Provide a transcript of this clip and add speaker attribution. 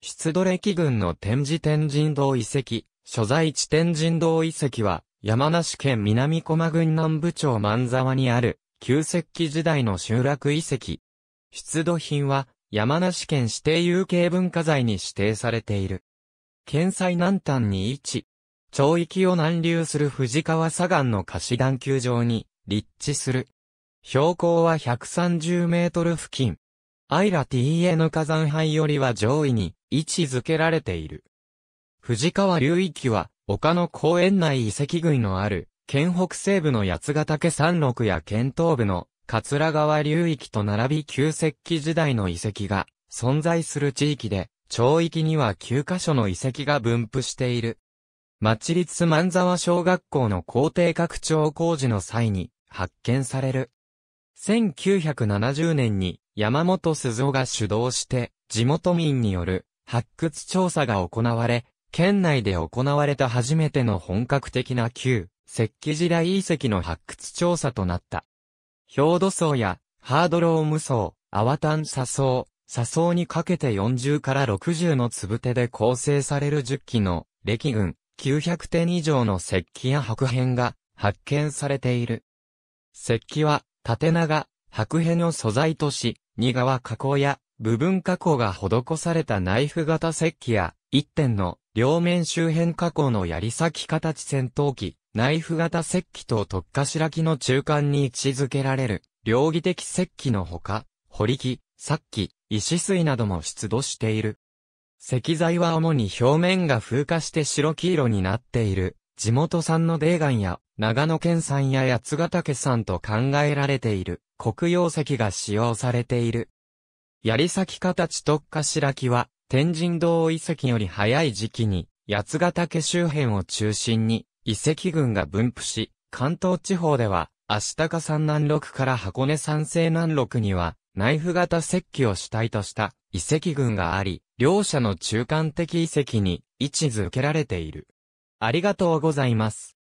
Speaker 1: 出土歴群の展示天神堂遺跡、所在地天神堂遺跡は、山梨県南駒郡南部町万沢にある、旧石器時代の集落遺跡。出土品は、山梨県指定有形文化財に指定されている。県西南端に位置。町域を南流する藤川左岸の貸し団球場に、立地する。標高は130メートル付近。アイラ t n 火山灰よりは上位に位置づけられている。藤川流域は、丘の公園内遺跡群のある、県北西部の八ヶ岳山麓や県東部の桂川流域と並び旧石器時代の遺跡が存在する地域で、町域には9カ所の遺跡が分布している。町立万沢小学校の校庭拡張工事の際に発見される。1970年に山本鈴夫が主導して、地元民による発掘調査が行われ、県内で行われた初めての本格的な旧石器時代遺跡の発掘調査となった。表土層やハードローム層、アワタン砂層、砂層にかけて40から60の粒手で構成される10基の歴群900点以上の石器や白片が発見されている。石器は縦長、白片を素材とし、荷側加工や部分加工が施されたナイフ型石器や、一点の両面周辺加工の槍先形戦闘機、ナイフ型石器と特化白木の中間に位置づけられる、両義的石器のほか、堀木、殺器、石水なども出土している。石材は主に表面が風化して白黄色になっている地元産の泥岩や長野県産や八ヶ岳産と考えられている黒曜石が使用されている。槍先形特化白木は天神堂遺跡より早い時期に八ヶ岳周辺を中心に遺跡群が分布し、関東地方では足高山南麓から箱根山西南麓にはナイフ型石器を主体とした遺跡群があり、両者の中間的遺跡に位置づけられている。ありがとうございます。